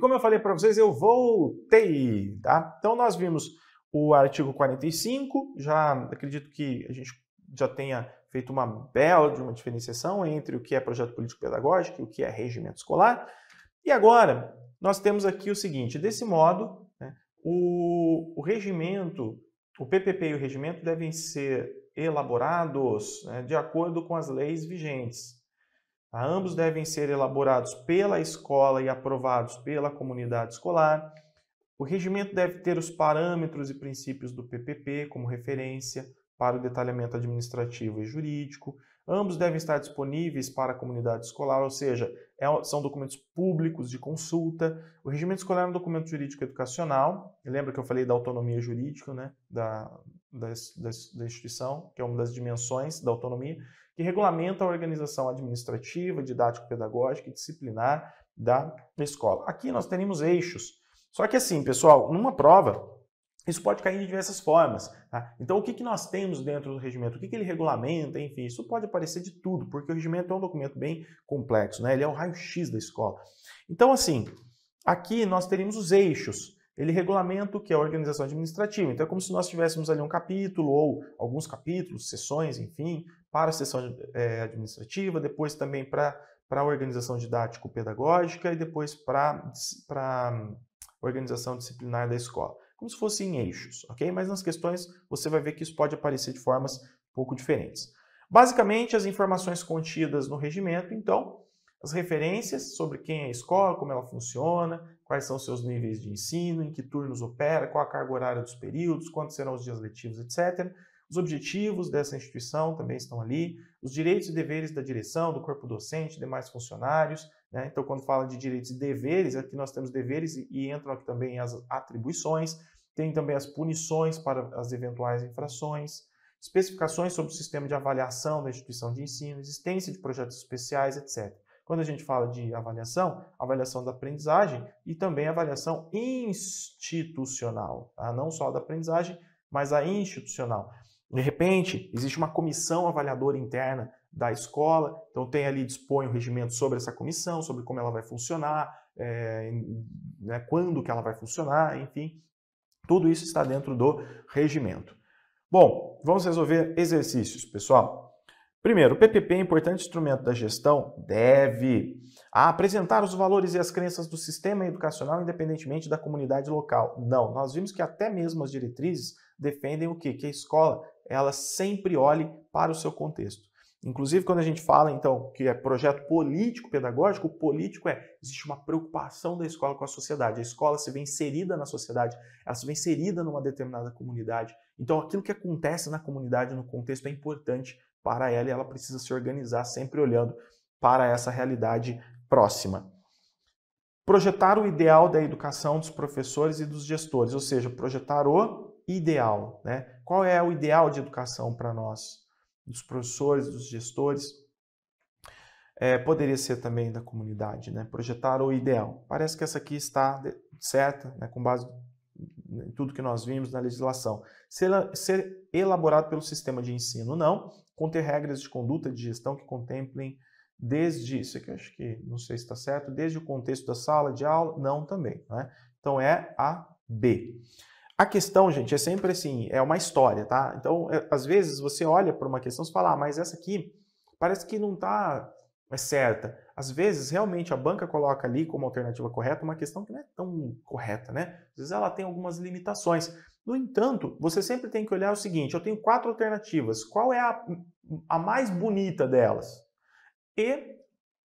como eu falei para vocês, eu voltei, tá? Então nós vimos o artigo 45, já acredito que a gente já tenha feito uma bela de uma diferenciação entre o que é projeto político-pedagógico e o que é regimento escolar. E agora, nós temos aqui o seguinte, desse modo, né, o, o regimento, o PPP e o regimento devem ser elaborados né, de acordo com as leis vigentes. Ambos devem ser elaborados pela escola e aprovados pela comunidade escolar. O regimento deve ter os parâmetros e princípios do PPP como referência para o detalhamento administrativo e jurídico. Ambos devem estar disponíveis para a comunidade escolar, ou seja, é são documentos públicos de consulta. O regimento escolar é um documento jurídico educacional. Lembra que eu falei da autonomia jurídica né, da, da, da instituição, que é uma das dimensões da autonomia que regulamenta a organização administrativa, didático-pedagógica e disciplinar da escola. Aqui nós teremos eixos. Só que assim, pessoal, numa prova, isso pode cair de diversas formas. Tá? Então, o que, que nós temos dentro do regimento? O que, que ele regulamenta? Enfim, isso pode aparecer de tudo, porque o regimento é um documento bem complexo, né? ele é o raio-x da escola. Então, assim, aqui nós teremos os eixos ele regulamenta o que é organização administrativa. Então é como se nós tivéssemos ali um capítulo ou alguns capítulos, sessões, enfim, para a sessão é, administrativa, depois também para a organização didático-pedagógica e depois para a organização disciplinar da escola. Como se fossem eixos, ok? Mas nas questões você vai ver que isso pode aparecer de formas um pouco diferentes. Basicamente, as informações contidas no regimento, então, as referências sobre quem é a escola, como ela funciona, quais são seus níveis de ensino, em que turnos opera, qual a carga horária dos períodos, quantos serão os dias letivos, etc. Os objetivos dessa instituição também estão ali, os direitos e deveres da direção, do corpo docente, demais funcionários. Né? Então, quando fala de direitos e deveres, aqui nós temos deveres e, e entram aqui também as atribuições, tem também as punições para as eventuais infrações, especificações sobre o sistema de avaliação da instituição de ensino, existência de projetos especiais, etc. Quando a gente fala de avaliação, avaliação da aprendizagem e também avaliação institucional, tá? não só da aprendizagem, mas a institucional. De repente, existe uma comissão avaliadora interna da escola, então tem ali, dispõe o regimento sobre essa comissão, sobre como ela vai funcionar, é, né, quando que ela vai funcionar, enfim, tudo isso está dentro do regimento. Bom, vamos resolver exercícios, pessoal. Primeiro, o PPP, é importante instrumento da gestão, deve ah, apresentar os valores e as crenças do sistema educacional independentemente da comunidade local. Não, nós vimos que até mesmo as diretrizes defendem o quê? Que a escola, ela sempre olhe para o seu contexto. Inclusive, quando a gente fala, então, que é projeto político-pedagógico, o político é, existe uma preocupação da escola com a sociedade. A escola se vê inserida na sociedade, ela se vê inserida numa determinada comunidade. Então, aquilo que acontece na comunidade, no contexto, é importante para ela e ela precisa se organizar sempre olhando para essa realidade próxima. Projetar o ideal da educação dos professores e dos gestores, ou seja, projetar o ideal. Né? Qual é o ideal de educação para nós, dos professores, dos gestores? É, poderia ser também da comunidade, né? projetar o ideal. Parece que essa aqui está certa, né? com base em tudo que nós vimos na legislação. Ser, ser elaborado pelo sistema de ensino, não conter regras de conduta de gestão que contemplem desde isso aqui, acho que não sei se está certo, desde o contexto da sala de aula, não também, né? Então é a B. A questão, gente, é sempre assim, é uma história, tá? Então, é, às vezes você olha para uma questão e fala, ah, mas essa aqui parece que não está é certa. Às vezes, realmente, a banca coloca ali como alternativa correta uma questão que não é tão correta, né? Às vezes ela tem algumas limitações. No entanto, você sempre tem que olhar o seguinte: eu tenho quatro alternativas, qual é a, a mais bonita delas? E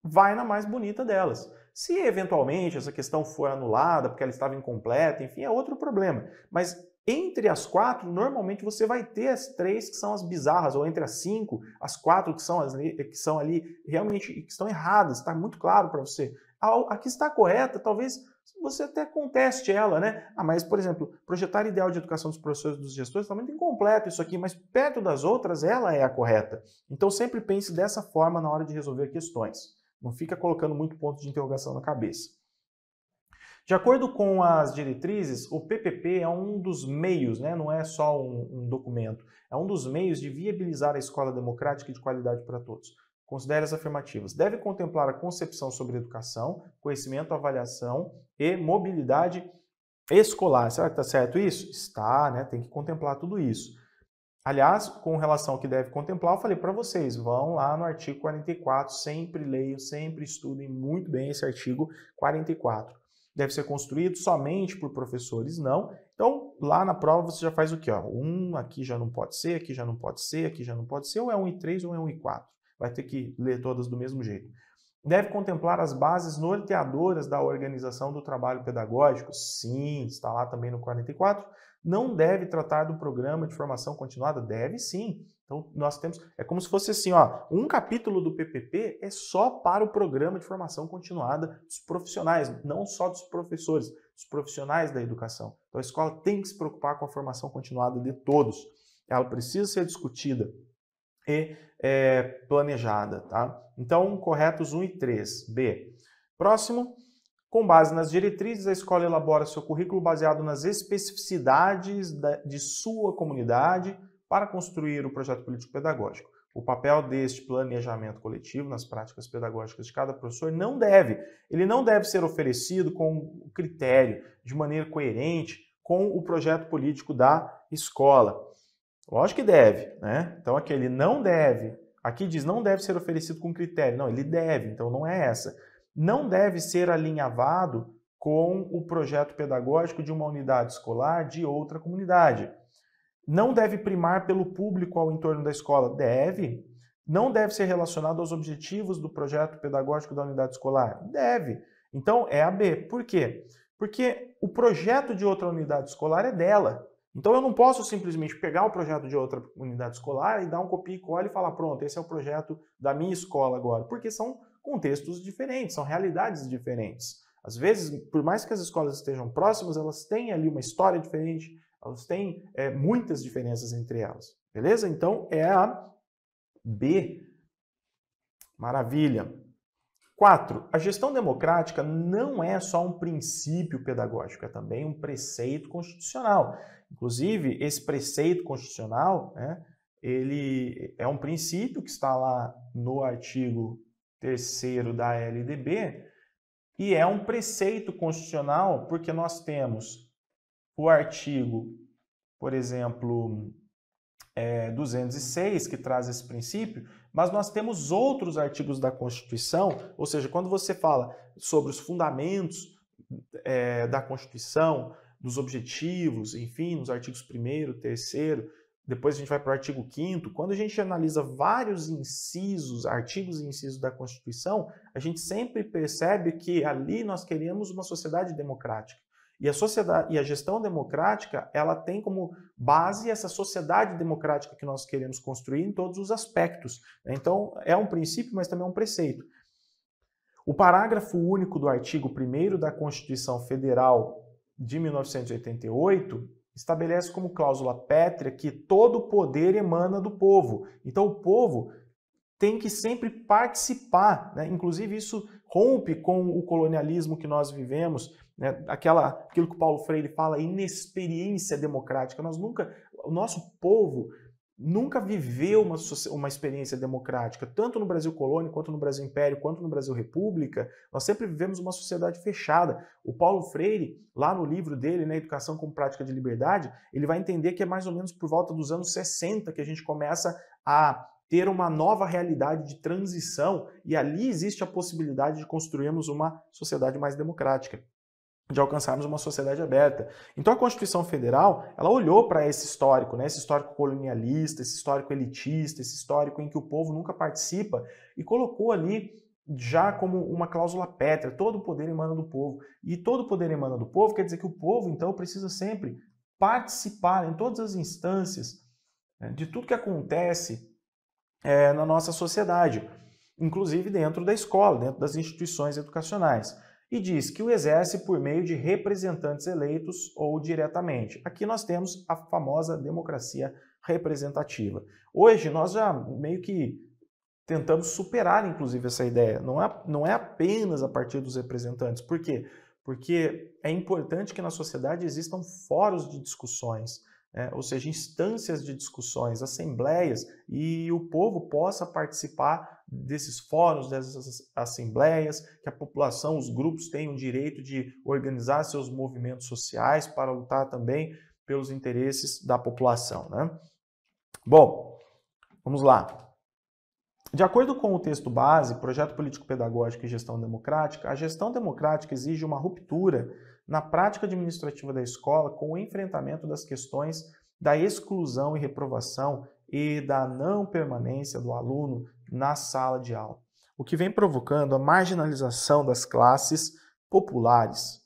vai na mais bonita delas. Se eventualmente essa questão for anulada porque ela estava incompleta, enfim, é outro problema. Mas entre as quatro, normalmente você vai ter as três que são as bizarras, ou entre as cinco, as quatro que são, as, que são ali realmente que estão erradas, está muito claro para você. A, a que está correta, talvez você até conteste ela, né? Ah, mas, por exemplo, projetar ideal de educação dos professores e dos gestores também muito incompleto isso aqui, mas perto das outras ela é a correta. Então sempre pense dessa forma na hora de resolver questões. Não fica colocando muito ponto de interrogação na cabeça. De acordo com as diretrizes, o PPP é um dos meios, né? não é só um, um documento, é um dos meios de viabilizar a escola democrática e de qualidade para todos. Considere as afirmativas. Deve contemplar a concepção sobre educação, conhecimento, avaliação e mobilidade escolar. Será que está certo isso? Está, né? Tem que contemplar tudo isso. Aliás, com relação ao que deve contemplar, eu falei para vocês, vão lá no artigo 44, sempre leiam, sempre estudem muito bem esse artigo 44 deve ser construído somente por professores, não. Então, lá na prova você já faz o quê? Ó? Um aqui já não pode ser, aqui já não pode ser, aqui já não pode ser, ou é um e três ou é um e quatro. Vai ter que ler todas do mesmo jeito. Deve contemplar as bases norteadoras da organização do trabalho pedagógico? Sim, está lá também no 44. Não deve tratar do programa de formação continuada? Deve sim. Então, nós temos. É como se fosse assim: ó, um capítulo do PPP é só para o programa de formação continuada dos profissionais, não só dos professores, dos profissionais da educação. Então, a escola tem que se preocupar com a formação continuada de todos. Ela precisa ser discutida e é, planejada. Tá? Então, corretos 1 e 3. B. Próximo. Com base nas diretrizes, a escola elabora seu currículo baseado nas especificidades da, de sua comunidade, para construir o projeto político-pedagógico. O papel deste planejamento coletivo nas práticas pedagógicas de cada professor não deve, ele não deve ser oferecido com critério, de maneira coerente com o projeto político da escola. Lógico que deve, né? Então aqui ele não deve, aqui diz não deve ser oferecido com critério. Não, ele deve, então não é essa. Não deve ser alinhavado com o projeto pedagógico de uma unidade escolar de outra comunidade. Não deve primar pelo público ao entorno da escola? Deve. Não deve ser relacionado aos objetivos do projeto pedagógico da unidade escolar? Deve. Então é a B. Por quê? Porque o projeto de outra unidade escolar é dela. Então eu não posso simplesmente pegar o projeto de outra unidade escolar e dar um copia e cola e falar, pronto, esse é o projeto da minha escola agora, porque são contextos diferentes, são realidades diferentes. Às vezes, por mais que as escolas estejam próximas, elas têm ali uma história diferente, elas têm é, muitas diferenças entre elas. Beleza? Então é a B. Maravilha. 4. A gestão democrática não é só um princípio pedagógico, é também um preceito constitucional. Inclusive, esse preceito constitucional, né, ele é um princípio que está lá no artigo 3 da LDB e é um preceito constitucional porque nós temos o artigo, por exemplo, é, 206, que traz esse princípio, mas nós temos outros artigos da Constituição, ou seja, quando você fala sobre os fundamentos é, da Constituição, dos objetivos, enfim, nos artigos 1, 3, depois a gente vai para o artigo 5. Quando a gente analisa vários incisos, artigos e incisos da Constituição, a gente sempre percebe que ali nós queremos uma sociedade democrática. E a sociedade e a gestão democrática, ela tem como base essa sociedade democrática que nós queremos construir em todos os aspectos. Né? Então, é um princípio, mas também é um preceito. O parágrafo único do artigo 1 da Constituição Federal de 1988 estabelece como cláusula pétrea que todo poder emana do povo. Então, o povo tem que sempre participar, né? inclusive isso rompe com o colonialismo que nós vivemos, né? Aquela, aquilo que Paulo Freire fala, inexperiência democrática. Nós nunca, o nosso povo nunca viveu uma, uma experiência democrática, tanto no Brasil colônia, quanto no Brasil império, quanto no Brasil república, nós sempre vivemos uma sociedade fechada. O Paulo Freire, lá no livro dele, né, Educação como Prática de Liberdade, ele vai entender que é mais ou menos por volta dos anos 60 que a gente começa a ter uma nova realidade de transição e ali existe a possibilidade de construirmos uma sociedade mais democrática de alcançarmos uma sociedade aberta. Então a Constituição Federal, ela olhou para esse histórico, né, esse histórico colonialista, esse histórico elitista, esse histórico em que o povo nunca participa e colocou ali já como uma cláusula pétrea, todo o poder emana do povo. E todo o poder emana do povo quer dizer que o povo então precisa sempre participar em todas as instâncias né, de tudo que acontece é, na nossa sociedade, inclusive dentro da escola, dentro das instituições educacionais e diz que o exerce por meio de representantes eleitos ou diretamente. Aqui nós temos a famosa democracia representativa. Hoje nós já meio que tentamos superar, inclusive, essa ideia. Não é, não é apenas a partir dos representantes. Por quê? Porque é importante que na sociedade existam fóruns de discussões é, ou seja, instâncias de discussões, assembleias, e o povo possa participar desses fóruns, dessas assembleias, que a população, os grupos tenham o direito de organizar seus movimentos sociais para lutar também pelos interesses da população. Né? Bom, vamos lá. De acordo com o texto base, Projeto Político Pedagógico e Gestão Democrática, a gestão democrática exige uma ruptura na prática administrativa da escola com o enfrentamento das questões da exclusão e reprovação e da não permanência do aluno na sala de aula, o que vem provocando a marginalização das classes populares.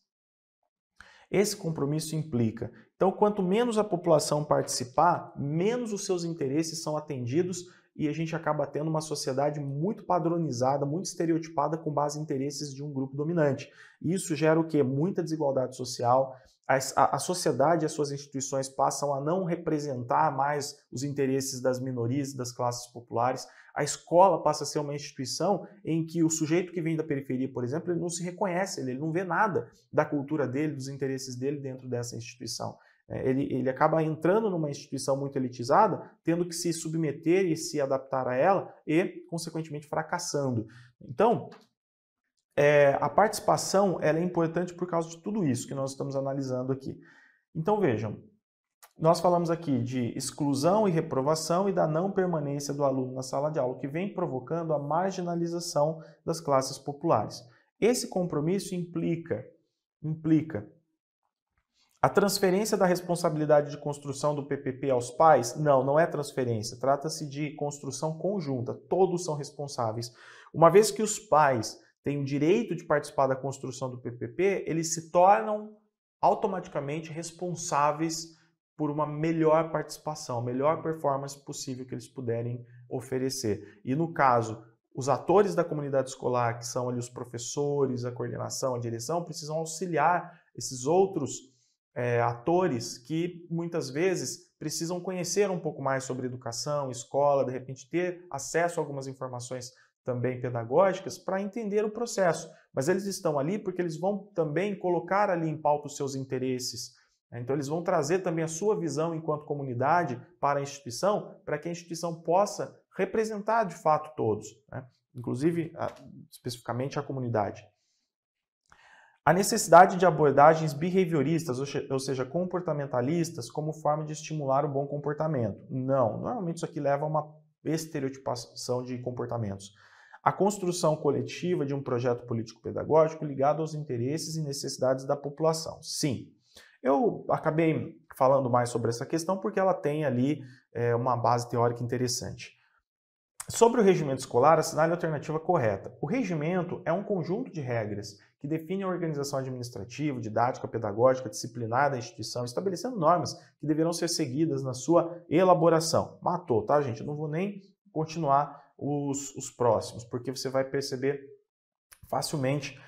Esse compromisso implica, então, quanto menos a população participar, menos os seus interesses são atendidos e a gente acaba tendo uma sociedade muito padronizada, muito estereotipada com base em interesses de um grupo dominante. Isso gera o quê? Muita desigualdade social. A, a, sociedade e as suas instituições passam a não representar mais os interesses das minorias, das classes populares. A escola passa a ser uma instituição em que o sujeito que vem da periferia, por exemplo, ele não se reconhece, ele não vê nada da cultura dele, dos interesses dele dentro dessa instituição. É, ele, ele acaba entrando numa instituição muito elitizada, tendo que se submeter e se adaptar a ela e, consequentemente, fracassando. Então, é, a participação ela é importante por causa de tudo isso que nós estamos analisando aqui. Então, vejam, nós falamos aqui de exclusão e reprovação e da não permanência do aluno na sala de aula, que vem provocando a marginalização das classes populares. Esse compromisso implica, implica a transferência da responsabilidade de construção do PPP aos pais? Não, não é transferência. Trata-se de construção conjunta. Todos são responsáveis. Uma vez que os pais têm o direito de participar da construção do PPP, eles se tornam automaticamente responsáveis por uma melhor participação, melhor performance possível que eles puderem oferecer. E no caso, os atores da comunidade escolar, que são ali os professores, a coordenação, a direção, precisam auxiliar esses outros é, atores que muitas vezes precisam conhecer um pouco mais sobre educação, escola, de repente ter acesso a algumas informações também pedagógicas para entender o processo. Mas eles estão ali porque eles vão também colocar ali em pauta os seus interesses. Né? Então, eles vão trazer também a sua visão enquanto comunidade para a instituição, para que a instituição possa representar de fato todos, né? inclusive a, especificamente a comunidade. A necessidade de abordagens behavioristas, ou seja, comportamentalistas, como forma de estimular o bom comportamento. Não, normalmente isso aqui leva a uma estereotipação de comportamentos. A construção coletiva de um projeto político-pedagógico ligado aos interesses e necessidades da população. Sim. Eu acabei falando mais sobre essa questão porque ela tem ali é, uma base teórica interessante. Sobre o regimento escolar, assinale a alternativa correta. O regimento é um conjunto de regras que definem a organização administrativa, didática, pedagógica, disciplinar da instituição, estabelecendo normas que deverão ser seguidas na sua elaboração. Matou, tá, gente? Eu não vou nem continuar os, os próximos, porque você vai perceber facilmente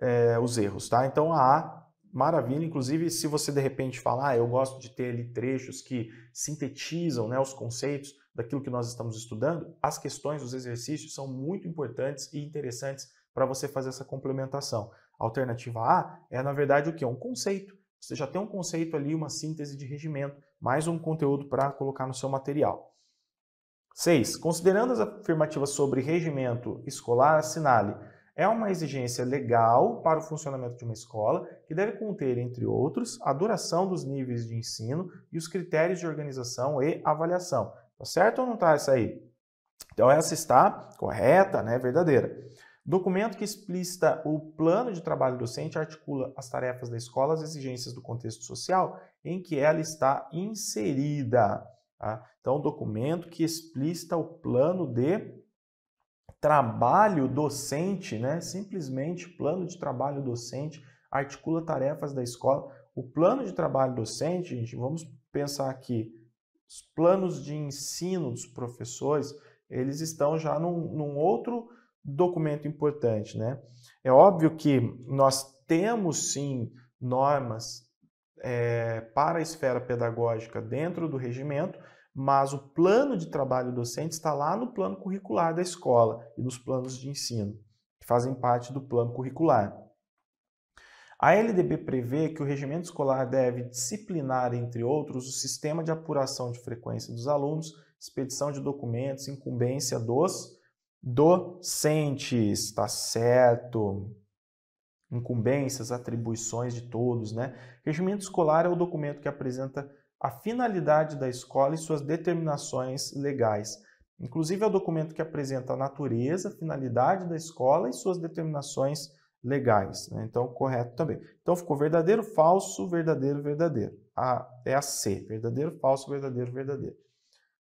é, os erros, tá? Então a A, maravilha. Inclusive, se você de repente falar, ah, eu gosto de ter ali trechos que sintetizam né, os conceitos daquilo que nós estamos estudando, as questões, os exercícios são muito importantes e interessantes para você fazer essa complementação. A alternativa A é, na verdade, o que? um conceito. Você já tem um conceito ali, uma síntese de regimento, mais um conteúdo para colocar no seu material. 6. Considerando as afirmativas sobre regimento escolar, assinale. É uma exigência legal para o funcionamento de uma escola que deve conter, entre outros, a duração dos níveis de ensino e os critérios de organização e avaliação. Tá certo ou não tá essa aí? Então essa está correta, né, verdadeira. Documento que explicita o plano de trabalho docente articula as tarefas da escola às exigências do contexto social em que ela está inserida. Tá? Então, documento que explicita o plano de trabalho docente, né? simplesmente plano de trabalho docente, articula tarefas da escola. O plano de trabalho docente, gente, vamos pensar aqui, os planos de ensino dos professores, eles estão já num, num outro documento importante, né? É óbvio que nós temos sim normas é, para a esfera pedagógica dentro do regimento, mas o plano de trabalho docente está lá no plano curricular da escola e nos planos de ensino, que fazem parte do plano curricular. A LDB prevê que o regimento escolar deve disciplinar, entre outros, o sistema de apuração de frequência dos alunos, expedição de documentos, incumbência dos docentes, tá certo? Incumbências, atribuições de todos, né? Regimento escolar é o documento que apresenta a finalidade da escola e suas determinações legais. Inclusive, é o documento que apresenta a natureza, a finalidade da escola e suas determinações legais. Né? Então, correto também. Então, ficou verdadeiro, falso, verdadeiro, verdadeiro. A, é a C. Verdadeiro, falso, verdadeiro, verdadeiro.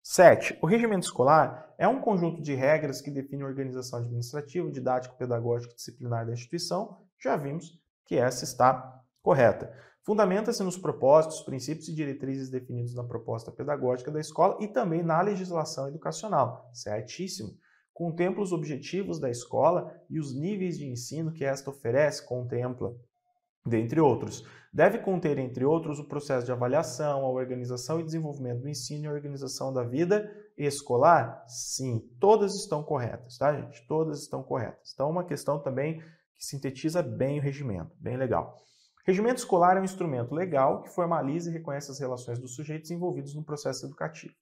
7. O regimento escolar é um conjunto de regras que define a organização administrativa, didática pedagógica e disciplinar da instituição. Já vimos que essa está correta. Fundamenta-se nos propósitos, princípios e diretrizes definidos na proposta pedagógica da escola e também na legislação educacional. Certíssimo. Contempla os objetivos da escola e os níveis de ensino que esta oferece, contempla dentre outros. Deve conter, entre outros, o processo de avaliação, a organização e desenvolvimento do ensino e a organização da vida escolar? Sim, todas estão corretas, tá, gente? Todas estão corretas. Então, é uma questão também que sintetiza bem o regimento, bem legal. Regimento escolar é um instrumento legal que formaliza e reconhece as relações dos sujeitos envolvidos no processo educativo.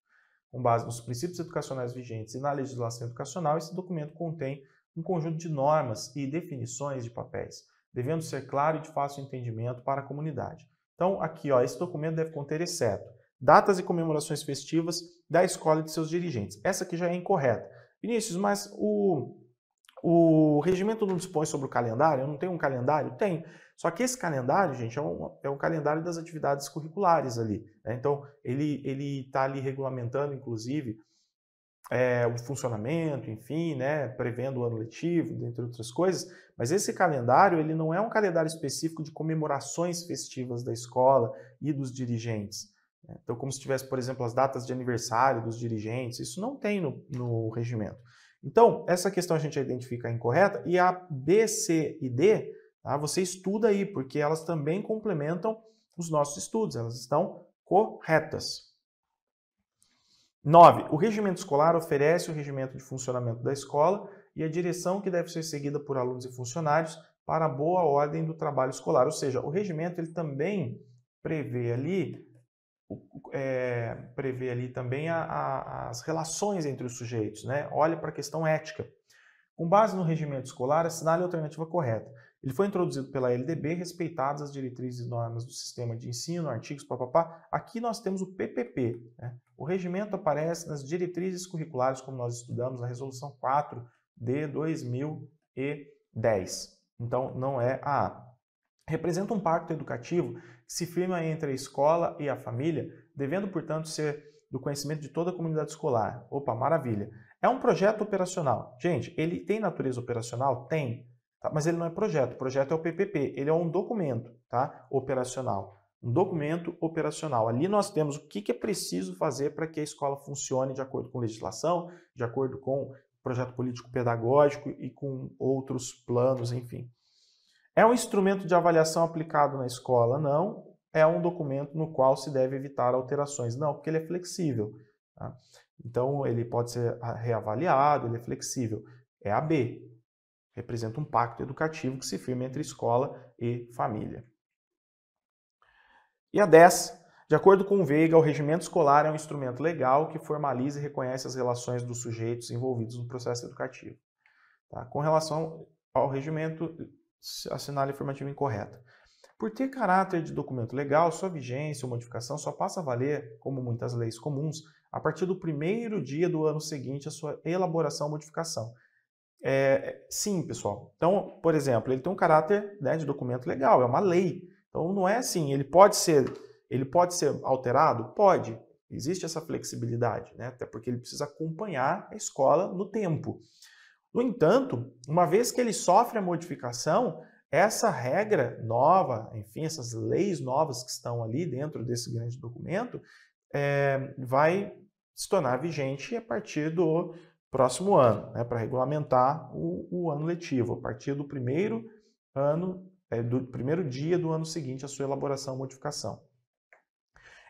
Com base nos princípios educacionais vigentes e na legislação educacional, esse documento contém um conjunto de normas e definições de papéis devendo ser claro e de fácil entendimento para a comunidade. Então, aqui, ó, esse documento deve conter, exceto, datas e comemorações festivas da escola e de seus dirigentes. Essa aqui já é incorreta. Vinícius, mas o, o regimento não dispõe sobre o calendário? Eu não tenho um calendário? Tem, Só que esse calendário, gente, é um, é um calendário das atividades curriculares ali. Né? Então, ele está ali regulamentando, inclusive, é, o funcionamento, enfim, né, prevendo o ano letivo, dentre outras coisas, mas esse calendário ele não é um calendário específico de comemorações festivas da escola e dos dirigentes. Né? Então, como se tivesse, por exemplo, as datas de aniversário dos dirigentes, isso não tem no, no regimento. Então, essa questão a gente identifica incorreta e a B, C e D tá, você estuda aí, porque elas também complementam os nossos estudos, elas estão corretas. 9. O regimento escolar oferece o regimento de funcionamento da escola e a direção que deve ser seguida por alunos e funcionários para a boa ordem do trabalho escolar. Ou seja, o regimento ele também prevê ali, é, prevê ali também a, a, as relações entre os sujeitos, né? olha para a questão ética. Com base no regimento escolar, assinale a alternativa correta. Ele foi introduzido pela LDB, respeitadas as diretrizes e normas do sistema de ensino, artigos, papapá. Aqui nós temos o PPP, né? O regimento aparece nas diretrizes curriculares, como nós estudamos na Resolução 4 de 2010. Então, não é a A. Representa um pacto educativo que se firma entre a escola e a família, devendo, portanto, ser do conhecimento de toda a comunidade escolar. Opa, maravilha! É um projeto operacional. Gente, ele tem natureza operacional? Tem. Tá? Mas ele não é projeto. O projeto é o PPP. Ele é um documento tá? operacional um documento operacional. Ali nós temos o que é preciso fazer para que a escola funcione de acordo com legislação, de acordo com projeto político pedagógico e com outros planos, enfim. É um instrumento de avaliação aplicado na escola? Não. É um documento no qual se deve evitar alterações? Não, porque ele é flexível. Tá? Então, ele pode ser ah, reavaliado, ele é flexível. É B. Representa um pacto educativo que se firma entre escola e família. E a 10, de acordo com o Veiga, o regimento escolar é um instrumento legal que formaliza e reconhece as relações dos sujeitos envolvidos no processo educativo. Tá? Com relação ao regimento, assinale a informativa incorreta. Por ter caráter de documento legal, sua vigência ou modificação só passa a valer, como muitas leis comuns, a partir do primeiro dia do ano seguinte à sua elaboração ou modificação. É, sim, pessoal. Então, por exemplo, ele tem um caráter né, de documento legal, é uma lei. Então não é assim, ele pode ser, ele pode ser alterado? Pode. Existe essa flexibilidade, né? Até porque ele precisa acompanhar a escola no tempo. No entanto, uma vez que ele sofre a modificação, essa regra nova, enfim, essas leis novas que estão ali dentro desse grande documento, é, vai se tornar vigente a partir do próximo ano, né, para regulamentar o, o, ano letivo, a partir do primeiro ano é do primeiro dia do ano seguinte à sua elaboração ou modificação.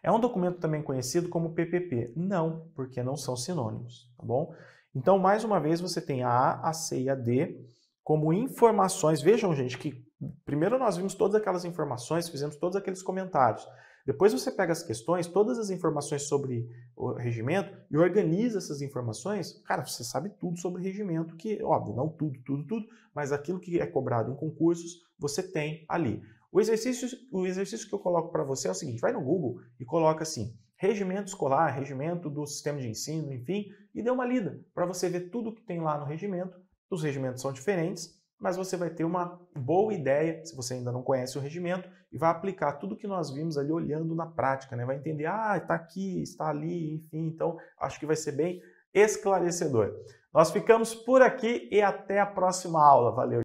É um documento também conhecido como PPP? Não, porque não são sinônimos, tá bom? Então, mais uma vez, você tem a A, a C e a D como informações. Vejam, gente, que primeiro nós vimos todas aquelas informações, fizemos todos aqueles comentários. Depois você pega as questões, todas as informações sobre o regimento e organiza essas informações. Cara, você sabe tudo sobre regimento, que, óbvio, não tudo, tudo, tudo, mas aquilo que é cobrado em concursos, você tem ali. O exercício, o exercício que eu coloco para você é o seguinte: vai no Google e coloca assim, regimento escolar, regimento do sistema de ensino, enfim, e dê uma lida para você ver tudo que tem lá no regimento. Os regimentos são diferentes, mas você vai ter uma boa ideia, se você ainda não conhece o regimento, e vai aplicar tudo que nós vimos ali olhando na prática, né? Vai entender, ah, está aqui, está ali, enfim, então acho que vai ser bem esclarecedor. Nós ficamos por aqui e até a próxima aula. Valeu!